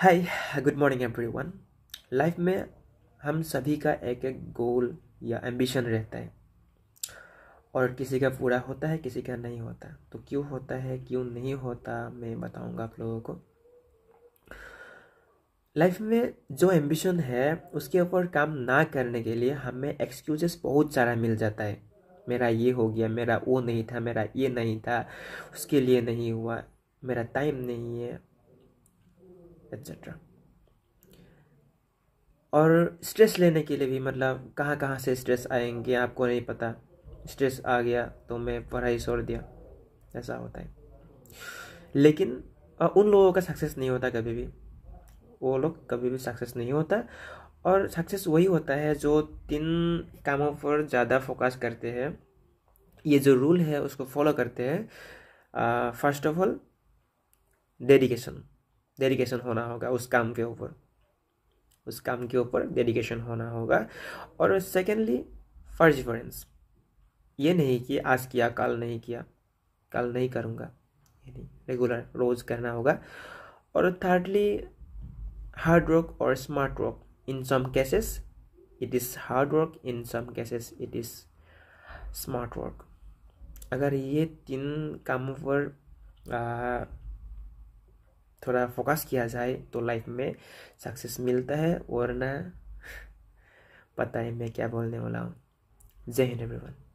हाय good morning everyone life में हम सभी का एक एक गोल या एम्बिशन रहता है और किसी का पूरा होता है किसी का नहीं होता तो क्यों होता है क्यों नहीं होता मैं बताऊंगा आप लोगों को लाइफ में जो एम्बिशन है उसके ऊपर काम ना करने के लिए हमें एक्सक्यूजेस बहुत सारा मिल जाता है मेरा ये हो गया मेरा वो नहीं था मेरा ये नहीं था उसके लिए नहीं हुआ मेरा टाइम नहीं है एट्सेट्रा और स्ट्रेस लेने के लिए भी मतलब कहाँ कहाँ से स्ट्रेस आएंगे आपको नहीं पता स्ट्रेस आ गया तो मैं पढ़ाई छोड़ दिया ऐसा होता है लेकिन उन लोगों का सक्सेस नहीं होता कभी भी वो लोग कभी भी सक्सेस नहीं होता और सक्सेस वही होता है जो तीन कामों पर ज़्यादा फोकस करते हैं ये जो रूल है उसको फॉलो करते हैं first of all dedication dedication होना होगा उस काम के ऊपर उस काम के ऊपर डेडिकेशन होना होगा और सेकेंडली फर्जिफरेंस ये नहीं कि आज किया कल नहीं किया कल नहीं करूँगा रेगुलर रोज़ करना होगा और थर्डली हार्ड वर्क और smart work in some cases it is hard work in some cases it is smart work अगर ये तीन कामों पर थोड़ा फोकस किया जाए तो लाइफ में सक्सेस मिलता है वरना पता है मैं क्या बोलने वाला हूँ जय हिंद एवरीवन